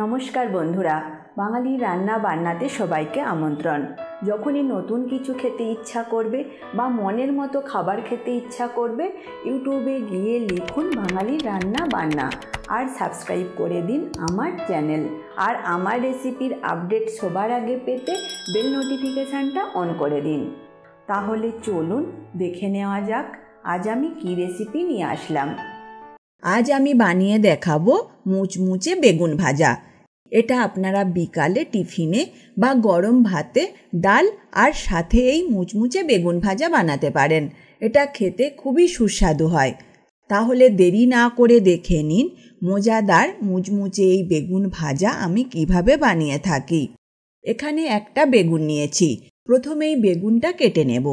নমস্কার বন্ধুরা বাঙালি রান্না বান্নাতে সবাইকে আমন্ত্রণ যখনই নতুন কিছু খেতে ইচ্ছা করবে বা মনের মতো খাবার খেতে ইচ্ছা করবে ইউটিউবে গিয়ে লিখুন বাঙালি রান্না বান্না আর সাবস্ক্রাইব করে দিন আমার চ্যানেল আর আমার রেসিপির আপডেট সবার আগে পেতে বেল নোটিফিকেশানটা অন করে দিন তাহলে চলুন দেখে নেওয়া যাক আজ আমি কী রেসিপি নিয়ে আসলাম আজ আমি বানিয়ে দেখাবো মুচমুচে বেগুন ভাজা এটা আপনারা বিকালে টিফিনে বা গরম ভাতে ডাল আর সাথে এই মুচমুচে বেগুন ভাজা বানাতে পারেন এটা খেতে খুবই সুস্বাদু হয় তাহলে দেরি না করে দেখে নিন মজাদার মুচমুচে এই বেগুন ভাজা আমি কিভাবে বানিয়ে থাকি এখানে একটা বেগুন নিয়েছি প্রথমেই বেগুনটা কেটে নেব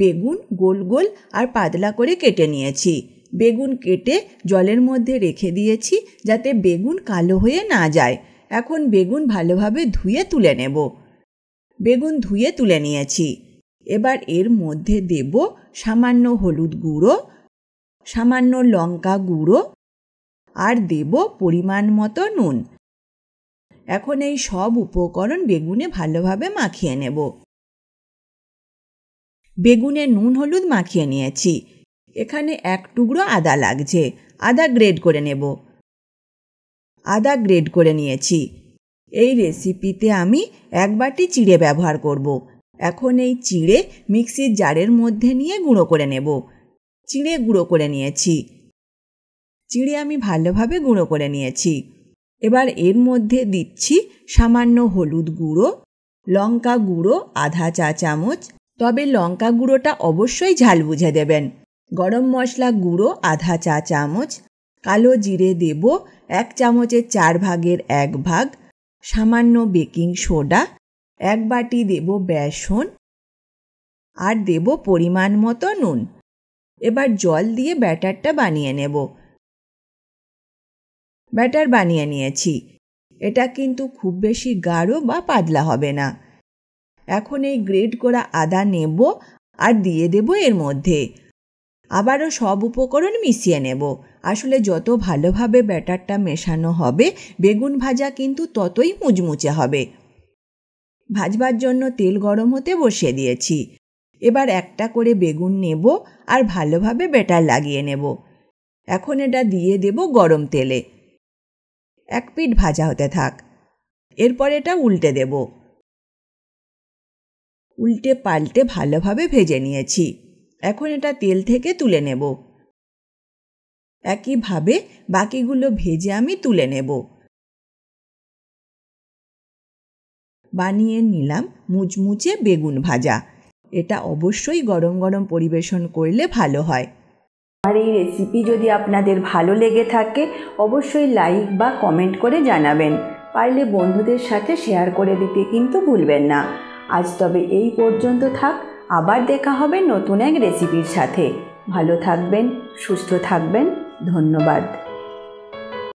বেগুন গোল গোল আর পাতলা করে কেটে নিয়েছি বেগুন কেটে জলের মধ্যে রেখে দিয়েছি যাতে বেগুন কালো হয়ে না যায় এখন বেগুন ভালোভাবে ধুয়ে তুলে নেব বেগুন ধুয়ে তুলে নিয়েছি এবার এর মধ্যে দেব সামান্য হলুদ গুঁড়ো সামান্য লঙ্কা গুঁড়ো আর দেব পরিমাণ মতো নুন এখন এই সব উপকরণ বেগুনে ভালোভাবে মাখিয়ে নেব বেগুনে নুন হলুদ মাখিয়ে নিয়েছি এখানে এক টুকরো আদা লাগছে আদা গ্রেড করে নেব আদা গ্রেড করে নিয়েছি এই রেসিপিতে আমি এক বাটি চিড়ে ব্যবহার করব। এখন এই চিড়ে মিক্সির জারের মধ্যে নিয়ে গুঁড়ো করে নেব চিড়ে গুঁড়ো করে নিয়েছি চিড়ে আমি ভালোভাবে গুঁড়ো করে নিয়েছি এবার এর মধ্যে দিচ্ছি সামান্য হলুদ গুঁড়ো লঙ্কা গুঁড়ো আধা চা চামচ তবে লঙ্কা গুঁড়োটা অবশ্যই ঝাল বুঝে দেবেন গরম মশলা গুঁড়ো আধা চা চামচ কালো জিরে দেব এক চামচের চার ভাগের এক ভাগ সামান্য বেকিং সোডা এক বাটি দেব বেসন আর দেব পরিমাণ মতো নুন এবার জল দিয়ে ব্যাটারটা বানিয়ে নেব ব্যাটার বানিয়ে নিয়েছি এটা কিন্তু খুব বেশি গাঢ় বা পাতলা হবে না এখন এই গ্রেড করা আদা নেব আর দিয়ে দেব এর মধ্যে আবারও সব উপকরণ মিশিয়ে নেব আসলে যত ভালোভাবে ব্যাটারটা মেশানো হবে বেগুন ভাজা কিন্তু ততই মুচমুচে হবে ভাজবার জন্য তেল গরম হতে বসিয়ে দিয়েছি এবার একটা করে বেগুন নেব আর ভালোভাবে ব্যাটার লাগিয়ে নেব এখন এটা দিয়ে দেব গরম তেলে এক পিঠ ভাজা হতে থাক এরপর এটা উল্টে দেব উল্টে পাল্টে ভালোভাবে ভেজে নিয়েছি এখন এটা তেল থেকে তুলে নেব একইভাবে বাকিগুলো ভেজে আমি তুলে নেব বানিয়ে নিলাম মুচমুচে বেগুন ভাজা এটা অবশ্যই গরম গরম পরিবেশন করলে ভালো হয় আর এই রেসিপি যদি আপনাদের ভালো লেগে থাকে অবশ্যই লাইক বা কমেন্ট করে জানাবেন পারলে বন্ধুদের সাথে শেয়ার করে দিতে কিন্তু ভুলবেন না আজ তবে এই পর্যন্ত থাক আবার দেখা হবে নতুন এক রেসিপির সাথে ভালো থাকবেন সুস্থ থাকবেন ধন্যবাদ